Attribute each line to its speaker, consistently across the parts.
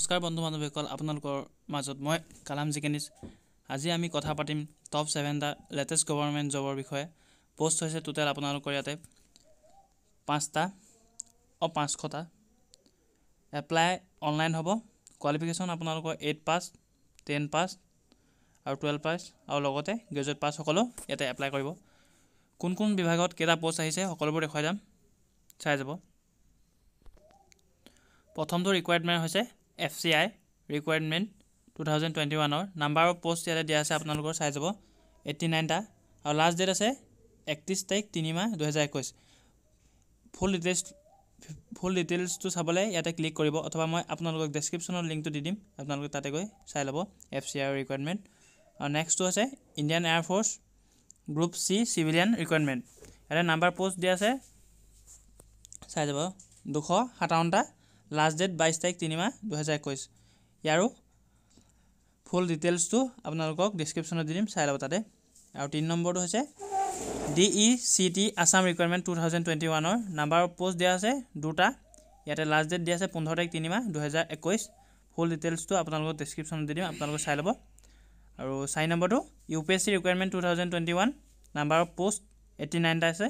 Speaker 1: নমস্কাৰ বন্ধু বান্ধৱীসকল আপোনালোকৰ মাজত মই কালাম জিকেনিছ আজি আমি কথা পাতিম টপ ছেভেন ছেভেণ্টা লেটেষ্ট গভৰ্ণমেণ্ট জবৰ বিষয়ে প'ষ্ট হৈছে টোটেল আপোনালোকৰ ইয়াতে পাঁচটা অ পাঁচশটা এপ্লাই অনলাইন হ'ব কোৱালিফিকেশ্যন আপোনালোকৰ এইট পাছ টেন পাছ আৰু টুৱেলভ পাছ আৰু লগতে গ্ৰেজুৱেট পাছসকলেও ইয়াতে এপ্লাই কৰিব কোন কোন বিভাগত কেইটা পষ্ট আহিছে সকলোবোৰ দেখুৱাই যাম চাই যাব প্ৰথমটো ৰিকুৱাৰমেণ্ট হৈছে F C I recruitment two thousand twenty ওৱানৰ নাম্বাৰ অফ পষ্ট ইয়াতে দিয়া আছে আপোনালোকৰ চাই যাব এইটি নাইনটা আৰু লাষ্ট ডেট আছে একত্ৰিছ তাৰিখ তিনি মাহ দুহেজাৰ একৈছ ফুল ডিটেইলছ ফুল ডিটেইলছটো চাবলৈ ইয়াতে ক্লিক কৰিব অথবা মই আপোনালোকক ডেছক্ৰিপশ্যনত লিংকটো দি দিম আপোনালোকে তাতে গৈ চাই ল'ব এফ চি আইৰ ৰিকুৱাৰমেণ্ট আৰু নেক্সটটো আছে Indian air force group C civilian recruitment ইয়াতে নাম্বাৰ পষ্ট দিয়া আছে চাই যাব দুশ সাতাৱন্নটা লাষ্ট ডেট বাইছ তাৰিখ তিনি মাহ দুহেজাৰ একৈছ ইয়াৰো ফুল ডিটেইলছটো আপোনালোকক ডিছক্ৰিপশ্যনত দি দিম চাই ল'ব তাতে আৰু তিনি নম্বৰটো হৈছে D E C T Assam recruitment two thousand twenty ওৱানৰ নাম্বাৰ অফ পোষ্ট দিয়া আছে দুটা ইয়াতে লাষ্ট ডেট দিয়া আছে পোন্ধৰ তাৰিখ তিনি মাহ দুহেজাৰ একৈছ ফুল ডিটেইলছটো আপোনালোকক ডিছক্ৰিপশ্যনত দি দিম আপোনালোকে চাই ল'ব আৰু চাৰি নম্বৰটো U P S C recruitment two thousand twenty one number of post eighty নাইনটা আছে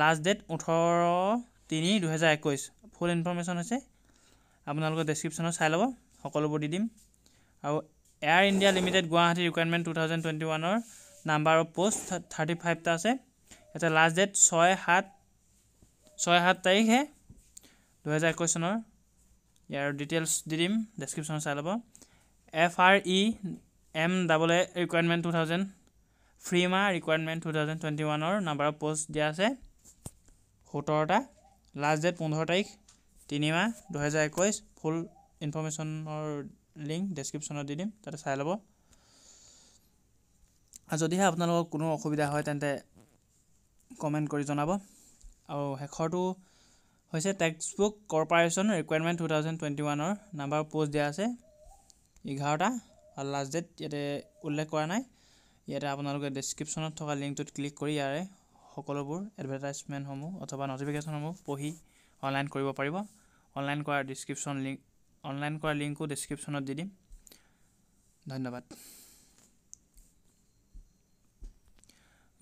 Speaker 1: লাষ্ট ডেট ওঠৰ তিনি দুহেজাৰ একৈছ ফুল ইনফৰ্মেশ্যন হৈছে আপোনালোকে ডেছক্ৰিপশ্যনত চাই ল'ব সকলোবোৰ দি দিম আৰু air India limited Guwahati recruitment two thousand twenty ওৱানৰ নাম্বাৰ অফ পোষ্ট থাৰ্টি ফাইভটা আছে এটা লাষ্ট ডেট ছয় সাত ছয় সাত তাৰিখে দুহেজাৰ একৈছ চনৰ ইয়াৰ ডিটেইলছ দি দিম ডেছক্ৰিপশ্যনত চাই ল'ব F R E M double A recruitment two thousand free ফ্ৰীমা ৰিকুৱাৰমেণ্ট টু থাউজেণ্ড টুৱেণ্টি ওৱানৰ নাম্বাৰ অফ পোষ্ট দিয়া আছে সোতৰটা লাষ্ট ডেট পোন্ধৰ তাৰিখ তিনি মাহ দুহেজাৰ একৈছ ফুল ইনফৰ্মেশ্যনৰ লিংক ডেছক্ৰিপশ্যনত দি দিম তাতে চাই ল'ব আৰু যদিহে আপোনালোকৰ কোনো অসুবিধা হয় তেন্তে কমেণ্ট কৰি জনাব আৰু শেষৰটো হৈছে text book corporation recruitment two thousand twenty ওৱানৰ নাম্বাৰ পোষ্ট দিয়া আছে এঘাৰটা আৰু লাষ্ট ডেট ইয়াতে উল্লেখ কৰা নাই ইয়াতে আপোনালোকে ডিছক্ৰিপশ্যনত থকা লিংকটোত ক্লিক কৰি ইয়াৰে সকলোবোৰ এডভাৰটাইজমেণ্টসমূহ অথবা নটিফিকেশ্যনসমূহ পঢ়ি অনলাইন কৰিব পাৰিব অনলাইন কৰা ডিছক্ৰিপশ্যন লিংক অনলাইন কৰা লিংকো ডিছক্ৰিপশ্যনত দি দিম ধন্যবাদ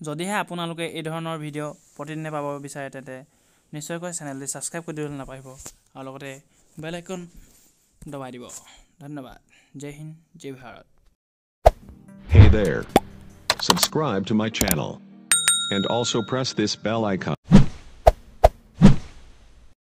Speaker 1: যদিহে আপোনালোকে এই ধৰণৰ ভিডিঅ' প্ৰতিদিনে পাব বিচাৰে তেন্তে নিশ্চয়কৈ চেনেলটো ছাবস্ক্ৰাইব কৰি দিবলৈ নাপাহৰিব আৰু লগতে বেল আইকন দবাই দিব ধন্যবাদ জয় হিন্দ জয় Bharat Hey there. Subscribe to my channel. And also press this bell icon.